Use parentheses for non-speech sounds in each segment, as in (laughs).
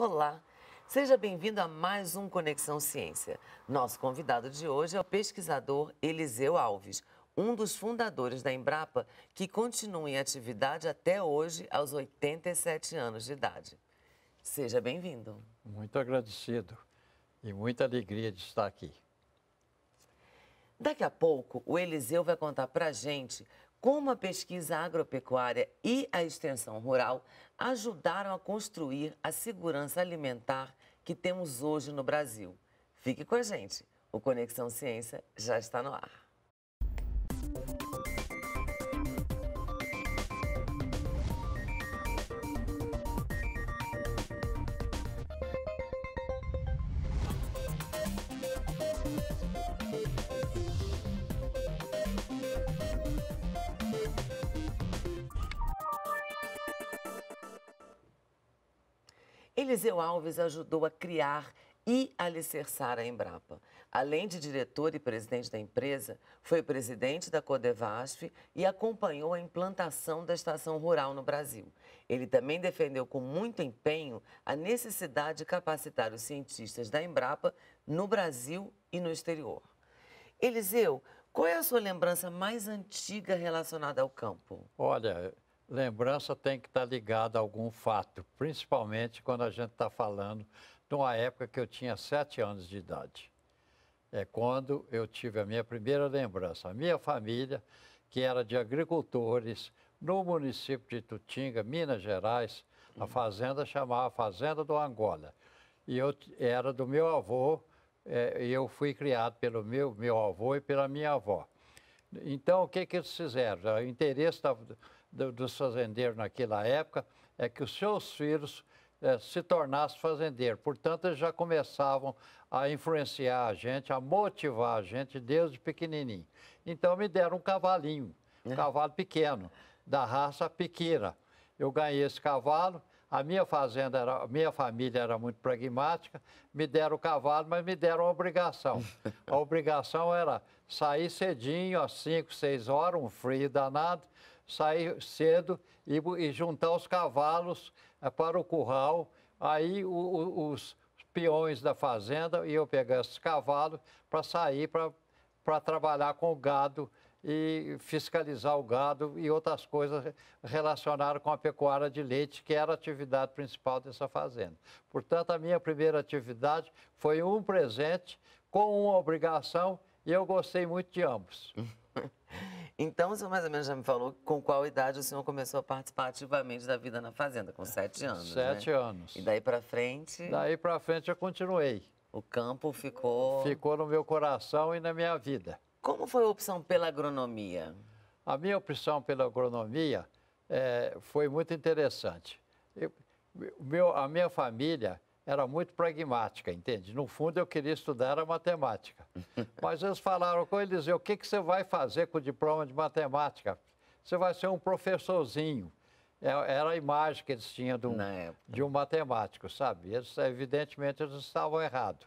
Olá, seja bem-vindo a mais um Conexão Ciência. Nosso convidado de hoje é o pesquisador Eliseu Alves, um dos fundadores da Embrapa, que continua em atividade até hoje, aos 87 anos de idade. Seja bem-vindo. Muito agradecido e muita alegria de estar aqui. Daqui a pouco, o Eliseu vai contar para gente como a pesquisa agropecuária e a extensão rural ajudaram a construir a segurança alimentar que temos hoje no Brasil. Fique com a gente, o Conexão Ciência já está no ar. Eliseu Alves ajudou a criar e alicerçar a Embrapa. Além de diretor e presidente da empresa, foi presidente da Codevasf e acompanhou a implantação da estação rural no Brasil. Ele também defendeu com muito empenho a necessidade de capacitar os cientistas da Embrapa no Brasil e no exterior. Eliseu, qual é a sua lembrança mais antiga relacionada ao campo? Olha, lembrança tem que estar tá ligada a algum fato, principalmente quando a gente está falando de uma época que eu tinha sete anos de idade. É quando eu tive a minha primeira lembrança. A minha família, que era de agricultores, no município de Tutinga, Minas Gerais, a uhum. fazenda chamava Fazenda do Angola. E eu era do meu avô, é, eu fui criado pelo meu, meu avô e pela minha avó. Então, o que, que eles fizeram? O interesse da, do, dos fazendeiros naquela época é que os seus filhos é, se tornassem fazendeiros. Portanto, eles já começavam a influenciar a gente, a motivar a gente desde pequenininho. Então, me deram um cavalinho, um é. cavalo pequeno, da raça piquira. Eu ganhei esse cavalo, a minha fazenda, era, minha família era muito pragmática, me deram o cavalo, mas me deram a obrigação. (laughs) A obrigação era sair cedinho, às 5, 6 horas, um frio danado, sair cedo e, e juntar os cavalos eh, para o curral. Aí o, o, os peões da fazenda iam pegar esses cavalos para sair para trabalhar com o gado e fiscalizar o gado e outras coisas relacionadas com a pecuária de leite, que era a atividade principal dessa fazenda. Portanto, a minha primeira atividade foi um presente com uma obrigação e eu gostei muito de ambos. (laughs) Então, o senhor mais ou menos já me falou com qual idade o senhor começou a participar ativamente da vida na fazenda, com sete anos. Né? Sete né? anos. E daí para frente? Daí para frente eu continuei. O campo ficou. Ficou no meu coração e na minha vida. Como foi a opção pela agronomia? A minha opção pela agronomia é, foi muito interessante. Eu, meu, a minha família era muito pragmática, entende? No fundo, eu queria estudar a matemática. (laughs) Mas eles falaram com eles: o que, que você vai fazer com o diploma de matemática? Você vai ser um professorzinho. É, era a imagem que eles tinham de um, de um matemático, sabe? Eles, evidentemente, eles estavam errados.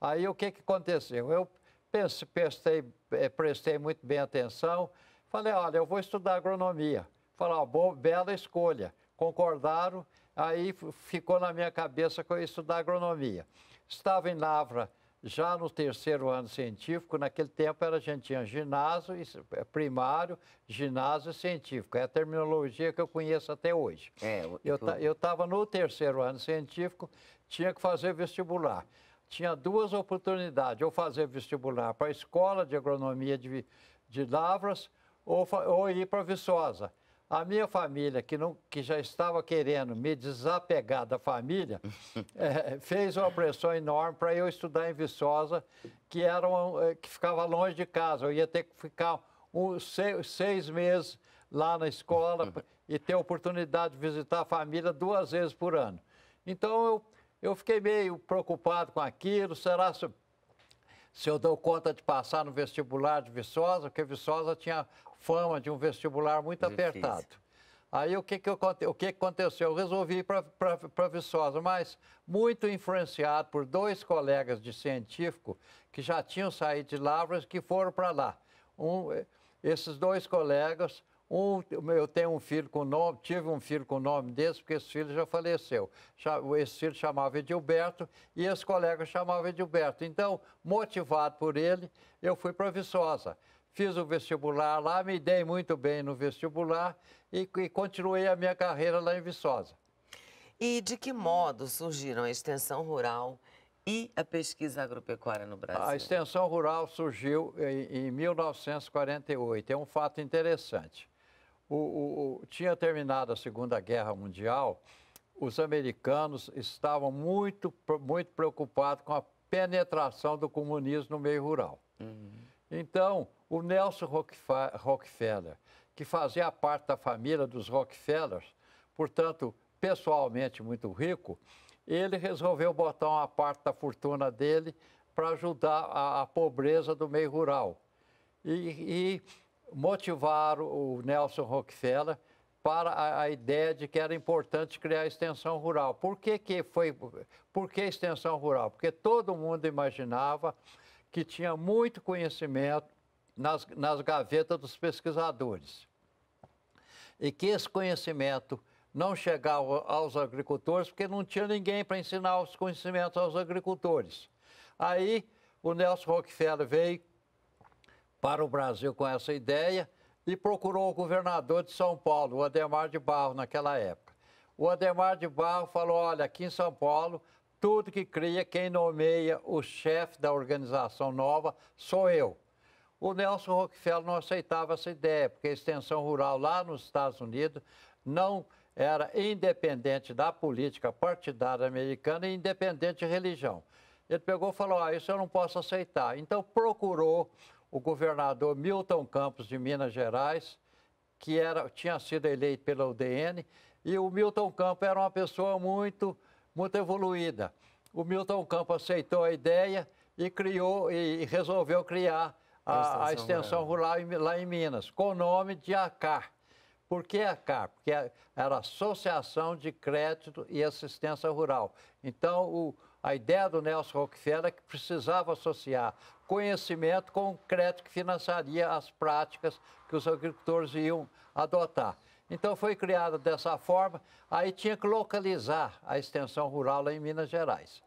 Aí, o que, que aconteceu? Eu pense, prestei, eh, prestei muito bem atenção, falei, olha, eu vou estudar agronomia. Falei, ah, boa, bela escolha. Concordaram, Aí ficou na minha cabeça que eu ia estudar agronomia. Estava em Lavra já no terceiro ano científico, naquele tempo a gente tinha ginásio, é, primário, ginásio científico. É a terminologia que eu conheço até hoje. É, eu estava no terceiro ano científico, tinha que fazer vestibular. Tinha duas oportunidades, ou fazer vestibular para a Escola de Agronomia de, de Lavras ou, ou ir para Viçosa. A minha família, que, não, que já estava querendo me desapegar da família, (laughs) é, fez uma pressão enorme para eu estudar em Viçosa, que, era uma, é, que ficava longe de casa. Eu ia ter que ficar um, seis, seis meses lá na escola uhum. e ter a oportunidade de visitar a família duas vezes por ano. Então, eu, eu fiquei meio preocupado com aquilo. Será que se eu dou conta de passar no vestibular de Viçosa, porque Viçosa tinha fama de um vestibular muito Difícil. apertado. Aí o que, que, eu, o que aconteceu? Eu resolvi ir para Viçosa, mas muito influenciado por dois colegas de científico que já tinham saído de Lavras que foram para lá. Um, eh, esses dois colegas, um, eu tenho um filho com nome, tive um filho com nome desse, porque esse filho já faleceu. Esse filho chamava Edilberto e esse colega chamava Edilberto. Então, motivado por ele, eu fui para Viçosa. Fiz o vestibular lá, me dei muito bem no vestibular e, e continuei a minha carreira lá em Viçosa. E de que modo surgiram a extensão rural e a pesquisa agropecuária no Brasil? A extensão rural surgiu em, em 1948. É um fato interessante o, o, o, tinha terminado a Segunda Guerra Mundial, os americanos estavam muito, muito preocupados com a penetração do comunismo no meio rural. Uhum. Então, o Nelson Rockefeller, que fazia parte da família dos Rockefellers, portanto, pessoalmente muito rico, ele resolveu botar uma parte da fortuna dele para ajudar a, a, pobreza do meio rural. E, e motivar o Nelson Rockefeller para a, a, ideia de que era importante criar a extensão rural. Por que, que foi? Por que extensão rural? Porque todo mundo imaginava que tinha muito conhecimento nas, nas gavetas dos pesquisadores e que esse conhecimento não chegava aos agricultores porque não tinha ninguém para ensinar os conhecimentos aos agricultores. Aí o Nelson Rockefeller veio para o Brasil com essa ideia e procurou o governador de São Paulo, o Ademar de Barro, naquela época. O Ademar de Barro falou: olha, aqui em São Paulo, tudo que cria, quem nomeia o chefe da organização nova sou eu. O Nelson Rockefeller não aceitava essa ideia, porque a extensão rural lá nos Estados Unidos não era independente da política partidária americana e independente de religião. Ele pegou e falou: ah, isso eu não posso aceitar. Então procurou o governador Milton Campos de Minas Gerais, que era, tinha sido eleito pela UDN, e o Milton Campos era uma pessoa muito, muito evoluída. O Milton Campos aceitou a ideia e criou e resolveu criar a, a extensão, rural lá em Minas, com o nome de ACAR. Por que ACAR? Porque era Associação de Crédito e Assistência Rural. Então, o, a ideia do Nelson Rockefeller é que precisava associar conhecimento concreto que financiaria as práticas que os agricultores iam adotar. Então foi criada dessa forma, aí tinha que localizar a extensão rural lá em Minas Gerais.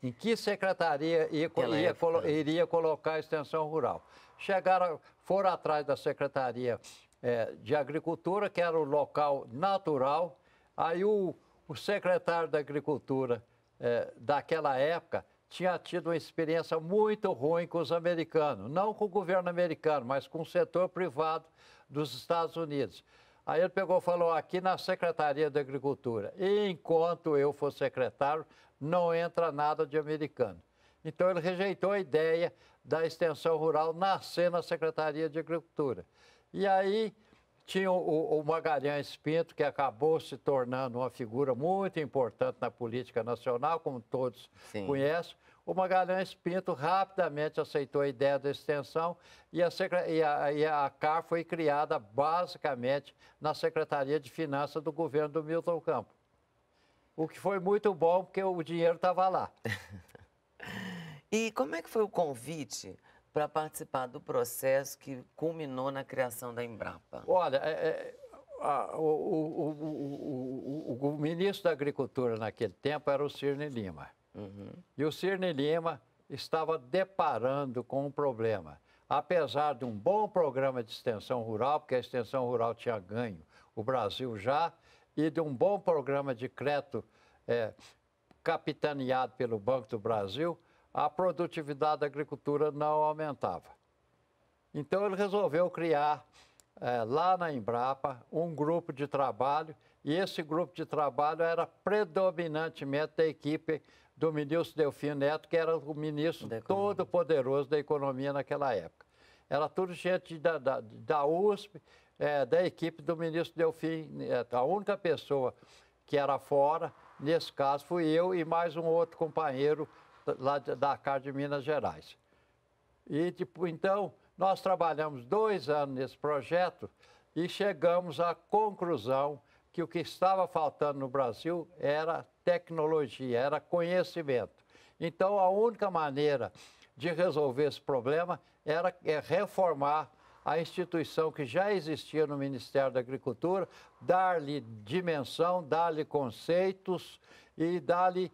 Em que secretaria ia, ia, colo, iria colocar a extensão rural? Chegaram, foram atrás da Secretaria é, de Agricultura, que era o local natural. Aí o, o secretário da Agricultura é, daquela época tinha tido uma experiência muito ruim com os americanos, não com o governo americano, mas com o setor privado dos Estados Unidos. Aí ele pegou e falou: aqui na Secretaria da Agricultura, enquanto eu for secretário, não entra nada de americano. Então ele rejeitou a ideia da extensão rural nascer na Secretaria de Agricultura. E aí tinha o, o Magalhães Pinto, que acabou se tornando uma figura muito importante na política nacional, como todos Sim. conhecem. O Magalhães Pinto rapidamente aceitou a ideia da extensão e a, e, a, e a, CAR foi criada basicamente na Secretaria de Finanças do governo do Milton Campos. O que foi muito bom, porque o dinheiro estava lá. (laughs) e como é que foi o convite para participar do processo que culminou na criação da Embrapa? Olha, é, é a, o, o, o, o, ministro da Agricultura naquele tempo era o Cirne Lima. Uhum. E o Cirne Lima estava deparando com um problema. Apesar de um bom programa de extensão rural, porque a extensão rural tinha ganho o Brasil já, e de um bom programa de crédito é, capitaneado pelo Banco do Brasil, a produtividade da agricultura não aumentava. Então ele resolveu criar é, lá na Embrapa um grupo de trabalho e esse grupo de trabalho era predominantemente da equipe do ministro Delfim Neto, que era o ministro todo poderoso da economia naquela época. Era tudo gente da, da, da USP, é, da equipe do ministro Delfim Neto. A única pessoa que era fora, nesse caso, fui eu e mais um outro companheiro lá de, da CAR de Minas Gerais. E, tipo, então, nós trabalhamos dois anos nesse projeto e chegamos à conclusão que o que estava faltando no Brasil era tecnologia, era conhecimento. Então, a única maneira de resolver esse problema era é reformar a instituição que já existia no Ministério da Agricultura, dar-lhe dimensão, dar-lhe conceitos e dar-lhe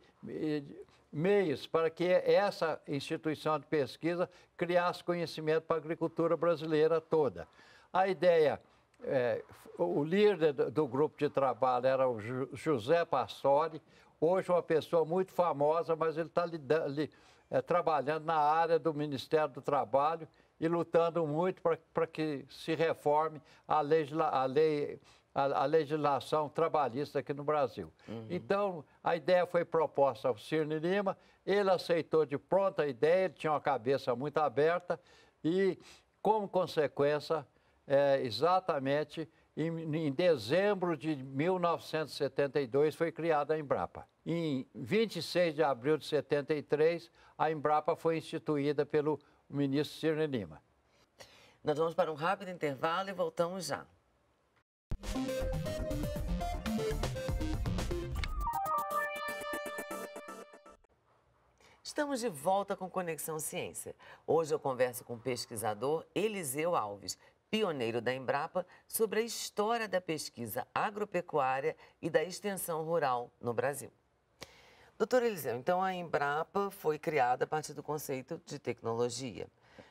meios para que essa instituição de pesquisa criasse conhecimento para a agricultura brasileira toda. A ideia, é, o líder do grupo de trabalho era o José Passori, hoje uma pessoa muito famosa, mas ele está é, trabalhando na área do Ministério do Trabalho e lutando muito para que se reforme a, legisla, a lei a, a legislação trabalhista aqui no Brasil. Uhum. Então, a ideia foi proposta ao Cirne Lima, ele aceitou de pronta a ideia, ele tinha uma cabeça muito aberta e, como consequência, é, exatamente em, em, dezembro de 1972 foi criada a Embrapa. Em 26 de abril de 73, a Embrapa foi instituída pelo ministro Cirne Lima. Nós vamos para um rápido intervalo e voltamos já. Estamos de volta com Conexão Ciência. Hoje eu converso com o pesquisador Eliseu Alves, pioneiro da Embrapa, sobre a história da pesquisa agropecuária e da extensão rural no Brasil. Doutor Eliseu, então a Embrapa foi criada a partir do conceito de tecnologia.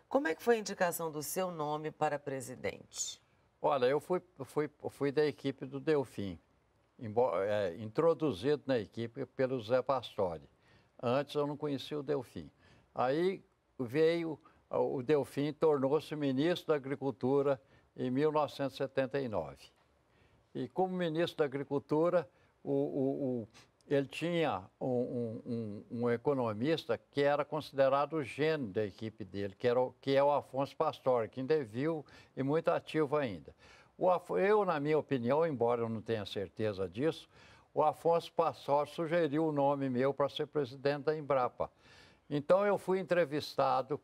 Como é que foi a indicação do seu nome para presidente? Olha, eu fui, fui, fui da equipe do Delfim, é, introduzido na equipe pelo Zé Pastore. Antes eu não conhecia o Delfim. Aí veio, o Delfim tornou-se ministro da Agricultura em 1979. E como ministro da Agricultura, o, o, o ele tinha um, um, um, um, economista que era considerado o gênio da equipe dele, que, era, que é o Afonso Pastore, que ainda é e muito ativo ainda. O, eu, na minha opinião, embora eu não tenha certeza disso, o Afonso Pastore sugeriu o nome meu para ser presidente da Embrapa. Então, eu fui entrevistado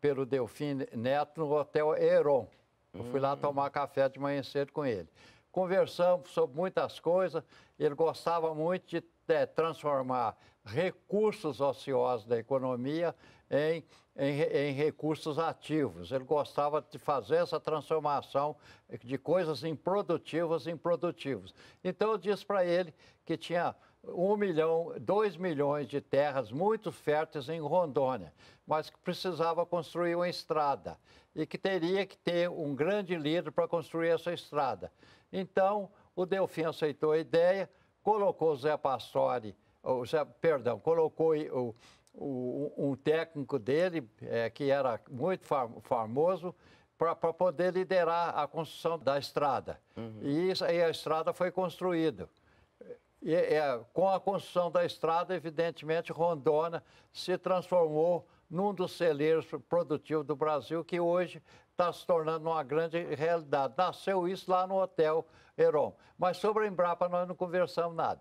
pelo Delfim Neto no Hotel Heron. Eu fui lá tomar hum. café de manhã cedo com ele conversamos sobre muitas coisas. Ele gostava muito de é, transformar recursos ociosos da economia em, em, em, recursos ativos. Ele gostava de fazer essa transformação de coisas improdutivas em produtivos. Então, eu disse para ele que tinha um milhão, dois milhões de terras muito férteis em Rondônia, mas que precisava construir uma estrada e que teria que ter um grande líder para construir essa estrada. Então, o Delfim aceitou a ideia, colocou o Zé Passori, o Zé, perdão, colocou o, o, um técnico dele, é, que era muito famoso, para poder liderar a construção da estrada. Uhum. E, isso, e a estrada foi construída. E, é, com a construção da estrada, evidentemente, Rondônia se transformou num dos celeiros produtivos do Brasil, que hoje está se tornando uma grande realidade. Nasceu isso lá no Hotel Heron. Mas sobre a Embrapa nós não conversamos nada.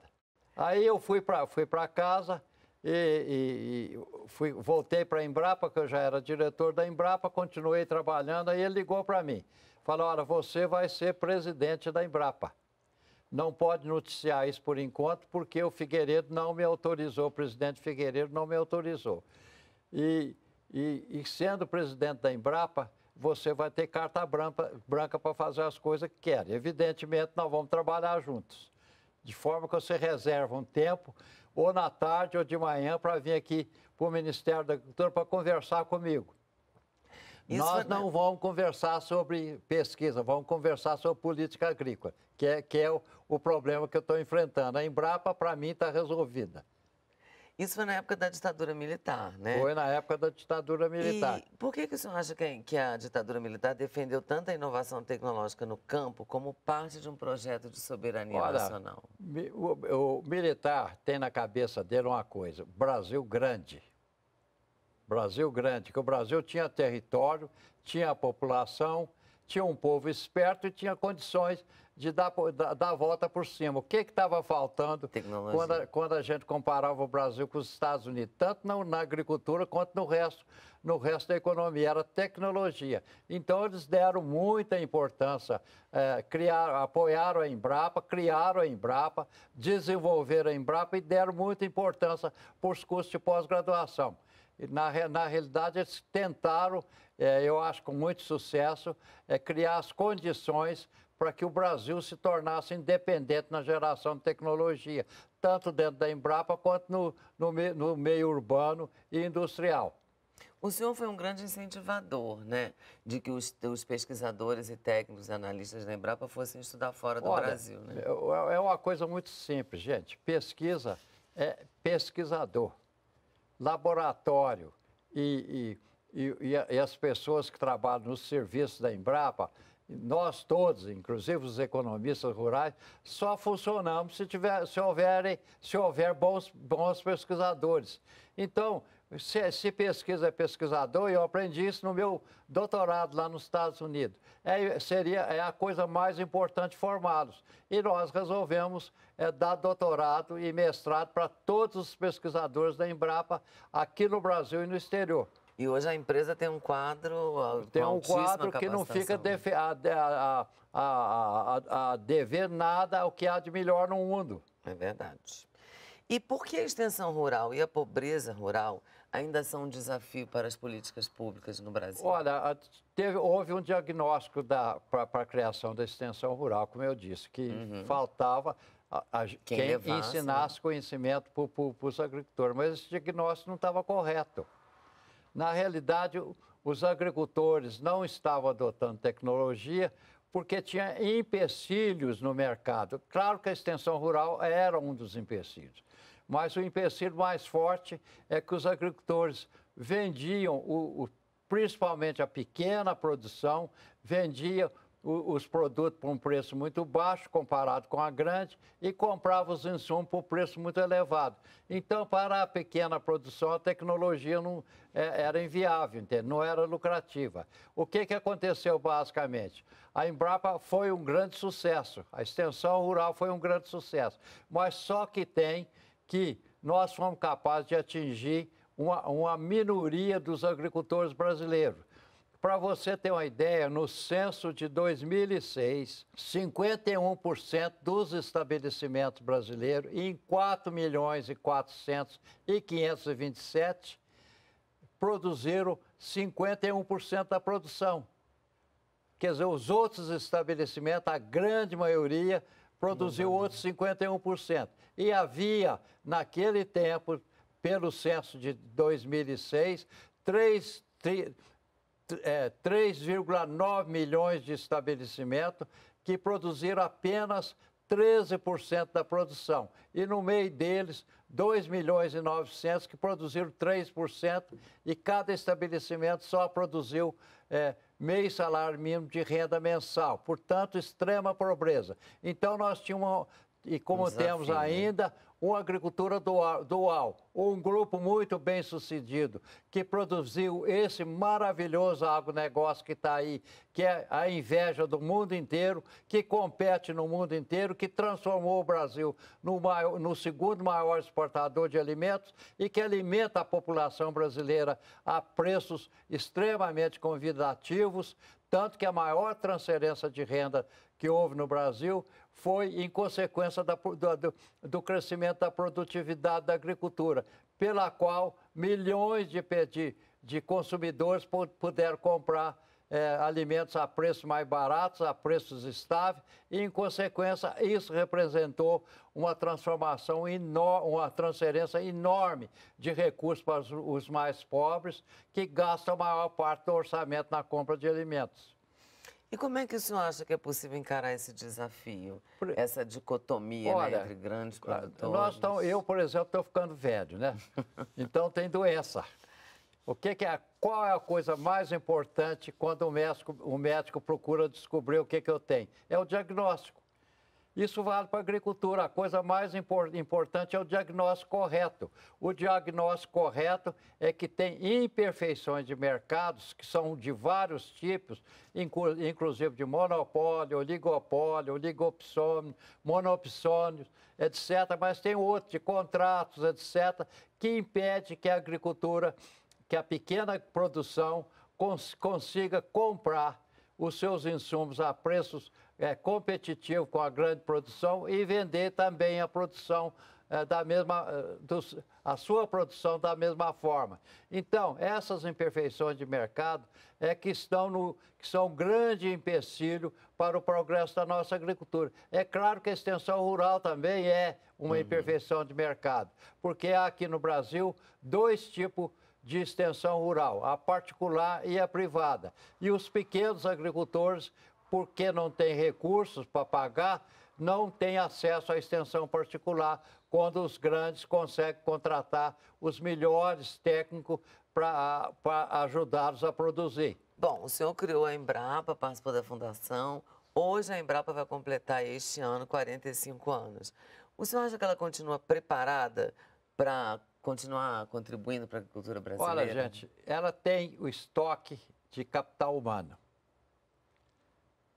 Aí eu fui para fui pra casa e, e fui, voltei para a Embrapa, que eu já era diretor da Embrapa, continuei trabalhando, aí ele ligou para mim. Falou, olha, você vai ser presidente da Embrapa. Não pode noticiar isso por enquanto, porque o Figueiredo não me autorizou, o presidente Figueiredo não me autorizou e, e, e sendo presidente da Embrapa, você vai ter carta branca para fazer as coisas que quer. Evidentemente, nós vamos trabalhar juntos. De forma que você reserva um tempo, ou na tarde ou de manhã, para vir aqui para o Ministério da Agricultura para conversar comigo. Isso Nós não vamos conversar sobre pesquisa, vamos conversar sobre política agrícola, que é, que é o, o problema que eu estou enfrentando. A Embrapa, para mim, está resolvida. Isso foi na época da ditadura militar, né? Foi na época da ditadura militar. E por que, que o senhor acha que a ditadura militar defendeu tanta inovação tecnológica no campo como parte de um projeto de soberania Olha, nacional? O, o militar tem na cabeça dele uma coisa: Brasil grande. Brasil grande, que o Brasil tinha território, tinha população, tinha um povo esperto e tinha condições de dar, dar a volta por cima. O que estava faltando quando a, quando a gente comparava o Brasil com os Estados Unidos, tanto na, na agricultura quanto no resto no resto da economia, era tecnologia. Então, eles deram muita importância, é, apoiaram a Embrapa, criaram a Embrapa, desenvolveram a Embrapa e deram muita importância para os cursos de pós-graduação na, na realidade, eles tentaram, é, eu acho com muito sucesso, é, criar as condições para que o Brasil se tornasse independente na geração de tecnologia, tanto dentro da Embrapa quanto no, no, no meio urbano e industrial. O senhor foi um grande incentivador, né? De que os, os pesquisadores e técnicos e analistas da Embrapa fossem estudar fora do Olha, Brasil, né? É, é uma coisa muito simples, gente. Pesquisa é pesquisador laboratório e, e, e, e as pessoas que trabalham nos serviços da Embrapa, nós todos, inclusive os economistas rurais, só funcionamos se, tiver, se, houver, se houver bons, bons pesquisadores. Então, se, se, pesquisa é pesquisador, e eu aprendi isso no meu doutorado lá nos Estados Unidos. É, seria, é a coisa mais importante formá-los. E nós resolvemos é, dar doutorado e mestrado para todos os pesquisadores da Embrapa aqui no Brasil e no exterior. E hoje a empresa tem um quadro. Tem um quadro que não fica defe, a, a, a, a dever nada ao que há de melhor no mundo. É verdade. E por que a extensão rural e a pobreza rural ainda são um desafio para as políticas públicas no Brasil? Olha, teve, houve um diagnóstico para a criação da extensão rural, como eu disse, que uhum. faltava a, a, quem, quem levasse, ensinasse né? conhecimento para os agricultores, mas esse diagnóstico não estava correto. Na realidade, os agricultores não estavam adotando tecnologia porque tinha empecilhos no mercado. Claro que a extensão rural era um dos empecilhos. Mas o empecilho mais forte é que os agricultores vendiam, o, o principalmente a pequena produção, vendia o, os produtos por um preço muito baixo comparado com a grande e comprava os insumos por um preço muito elevado. Então, para a pequena produção, a tecnologia não é, era inviável, entende? não era lucrativa. O que, que aconteceu basicamente? A Embrapa foi um grande sucesso, a extensão rural foi um grande sucesso, mas só que tem que nós fomos capazes de atingir uma, uma minoria dos agricultores brasileiros. Para você ter uma ideia, no censo de 2006, 51% dos estabelecimentos brasileiros, em 4 milhões e 400 e 527, produziram 51% da produção. Quer dizer, os outros estabelecimentos, a grande maioria, produziu outros 51%. E havia, naquele tempo, pelo censo de 2006, 3,9 é, milhões de estabelecimentos que produziram apenas 13% da produção. E no meio deles, 2 milhões e 900 que produziram 3% e cada estabelecimento só produziu é, meio salário mínimo de renda mensal, portanto, extrema pobreza. Então, nós tínhamos, e como Desafio, temos né? ainda, né? uma agricultura dual, um grupo muito bem sucedido que produziu esse maravilhoso agronegócio que está aí, que é a inveja do mundo inteiro, que compete no mundo inteiro, que transformou o Brasil no, maior, no segundo maior exportador de alimentos e que alimenta a população brasileira a preços extremamente convidativos, tanto que a maior transferência de renda que houve no Brasil foi em consequência da, do, do crescimento da produtividade da agricultura, pela qual milhões de, de, de consumidores puderam comprar é, alimentos a preços mais baratos, a preços estáveis, e, em consequência, isso representou uma transformação enorme, uma transferência enorme de recursos para os mais pobres, que gastam a maior parte do orçamento na compra de alimentos. E como é que o senhor acha que é possível encarar esse desafio? Essa dicotomia né, Olha, né, entre grandes produtores? Nós tão, eu, por exemplo, estou ficando velho, né? (laughs) Então tem doença. O que, que, é, qual é a coisa mais importante quando o médico, o médico procura descobrir o que, que eu tenho? É o diagnóstico. Isso vale para a agricultura. A coisa mais importante é o diagnóstico correto. O diagnóstico correto é que tem imperfeições de mercados, que são de vários tipos, inclusive de monopólio, oligopólio, oligopsônio, monopsônio, etc. Mas tem outro de contratos, etc., que impede que a agricultura, que a pequena produção cons consiga comprar os seus insumos a preços é, competitivo com a grande produção e vender também a produção é, da mesma é, a sua produção da mesma forma. Então essas imperfeições de mercado é que estão no que são um grande empecilho para o progresso da nossa agricultura. É claro que a extensão rural também é uma uhum. imperfeição de mercado, porque há aqui no Brasil dois tipos de extensão rural, a particular e a privada. E os pequenos agricultores porque não tem recursos para pagar, não tem acesso à extensão particular, quando os grandes conseguem contratar os melhores técnicos para ajudá-los a produzir. Bom, o senhor criou a Embrapa, participou da fundação. Hoje a Embrapa vai completar este ano 45 anos. O senhor acha que ela continua preparada para continuar contribuindo para a agricultura brasileira? Olha, gente, ela tem o estoque de capital humano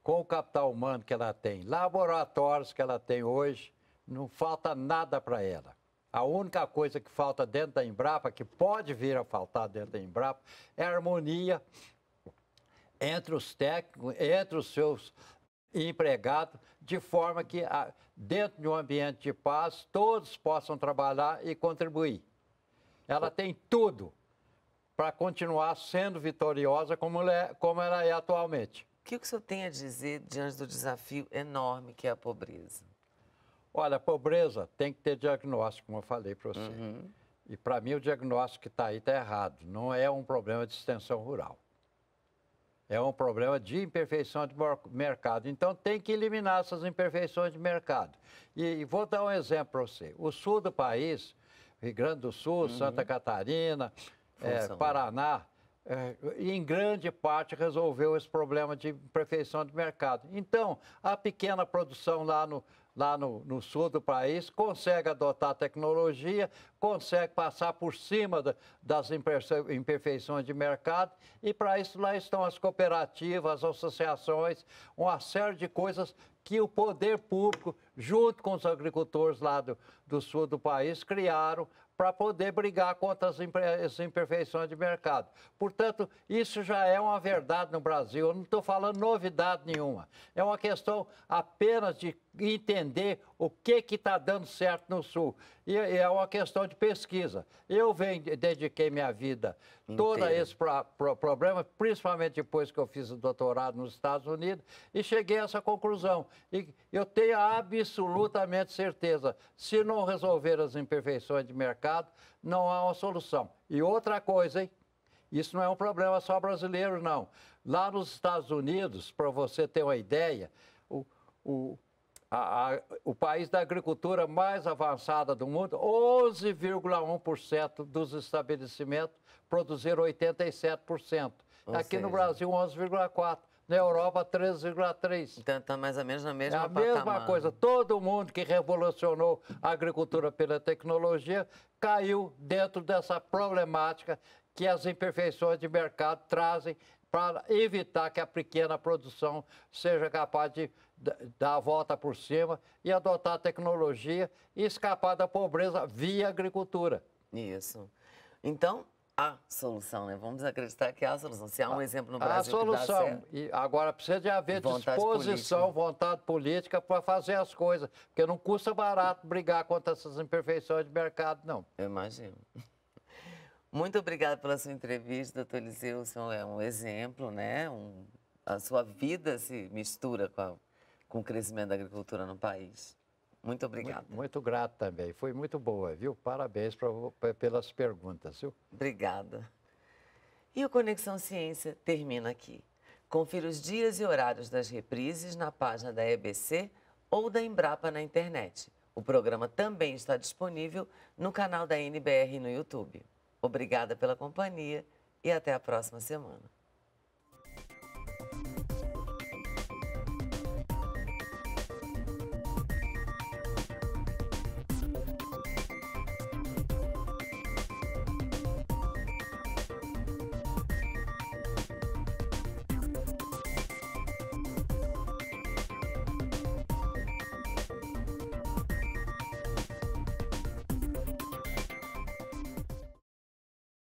com o capital humano que ela tem, laboratórios que ela tem hoje, não falta nada para ela. A única coisa que falta dentro da Embrapa, que pode vir a faltar dentro da Embrapa, é harmonia entre os técnicos, entre os seus empregados, de forma que, ah, dentro de um ambiente de paz, todos possam trabalhar e contribuir. Ela tem tudo para continuar sendo vitoriosa como ela é atualmente. O que o senhor tem a dizer diante do desafio enorme que é a pobreza? Olha, a pobreza tem que ter diagnóstico, como eu falei para você. Uhum. E para mim o diagnóstico que está aí está errado. Não é um problema de extensão rural. É um problema de imperfeição de mercado. Então tem que eliminar essas imperfeições de mercado. E, e vou dar um exemplo para você. O sul do país, Rio Grande do Sul, uhum. Santa Catarina, é, Paraná, é, em grande parte resolveu esse problema de imperfeição de mercado. Então, a pequena produção lá no, lá no, no, sul do país consegue adotar tecnologia, consegue passar por cima da, das imperfeições de mercado e para isso lá estão as cooperativas, as associações, uma série de coisas que o poder público, junto com os agricultores lá do, do sul do país, criaram para poder brigar contra as, imperfeições de mercado. Portanto, isso já é uma verdade no Brasil. Eu não estou falando novidade nenhuma. É uma questão apenas de entender o que que está dando certo no Sul. E, e, é uma questão de pesquisa. Eu venho, dediquei minha vida toda a esse pra, pro, problema, principalmente depois que eu fiz o doutorado nos Estados Unidos, e cheguei a essa conclusão. E eu tenho absolutamente certeza, se não resolver as imperfeições de mercado, não há uma solução. E outra coisa, hein? Isso não é um problema só brasileiro, não. Lá nos Estados Unidos, para você ter uma ideia, o, o a, a, o país da agricultura mais avançada do mundo, 11,1% dos estabelecimentos produziram 87%. Ou Aqui seja... no Brasil, 11,4%. Na Europa, 13,3%. Então, está mais ou menos na mesma É a patamar. mesma coisa. Todo mundo que revolucionou a agricultura pela tecnologia caiu dentro dessa problemática que as imperfeições de mercado trazem para evitar que a pequena produção seja capaz de dar a volta por cima e adotar a tecnologia e escapar da pobreza via agricultura. Isso. Então, há solução, né? Vamos acreditar que há é solução. Se há um exemplo no Brasil há solução. que dá certo. E agora precisa de haver vontade disposição, política. vontade política para fazer as coisas, porque não custa barato brigar contra essas imperfeições de mercado, não. Eu imagino. (laughs) Muito obrigada pela sua entrevista, doutor Eliseu. O senhor é um exemplo, né? Um, a sua vida se mistura com a com o crescimento da agricultura no país. Muito obrigada. Muito, muito grato também. Foi muito boa, viu? Parabéns pra, pra, pelas perguntas, viu? Obrigada. E o Conexão Ciência termina aqui. Confira os dias e horários das reprises na página da EBC ou da Embrapa na internet. O programa também está disponível no canal da NBR no YouTube. Obrigada pela companhia e até a próxima semana.